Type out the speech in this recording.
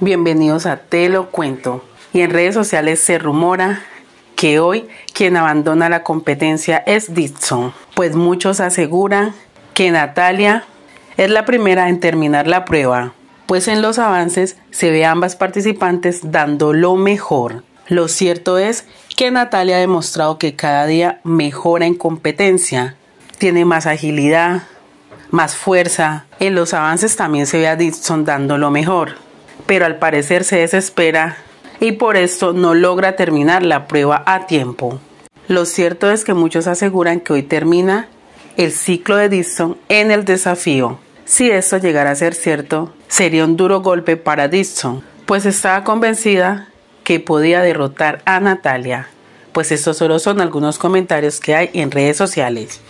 Bienvenidos a Te lo cuento. Y en redes sociales se rumora que hoy quien abandona la competencia es Dixon, pues muchos aseguran que Natalia es la primera en terminar la prueba, pues en los avances se ve a ambas participantes dando lo mejor. Lo cierto es que Natalia ha demostrado que cada día mejora en competencia, tiene más agilidad, más fuerza. En los avances también se ve a Dixon dando lo mejor pero al parecer se desespera y por esto no logra terminar la prueba a tiempo. Lo cierto es que muchos aseguran que hoy termina el ciclo de Dixon en el desafío. Si esto llegara a ser cierto, sería un duro golpe para Dixon, pues estaba convencida que podía derrotar a Natalia. Pues estos solo son algunos comentarios que hay en redes sociales.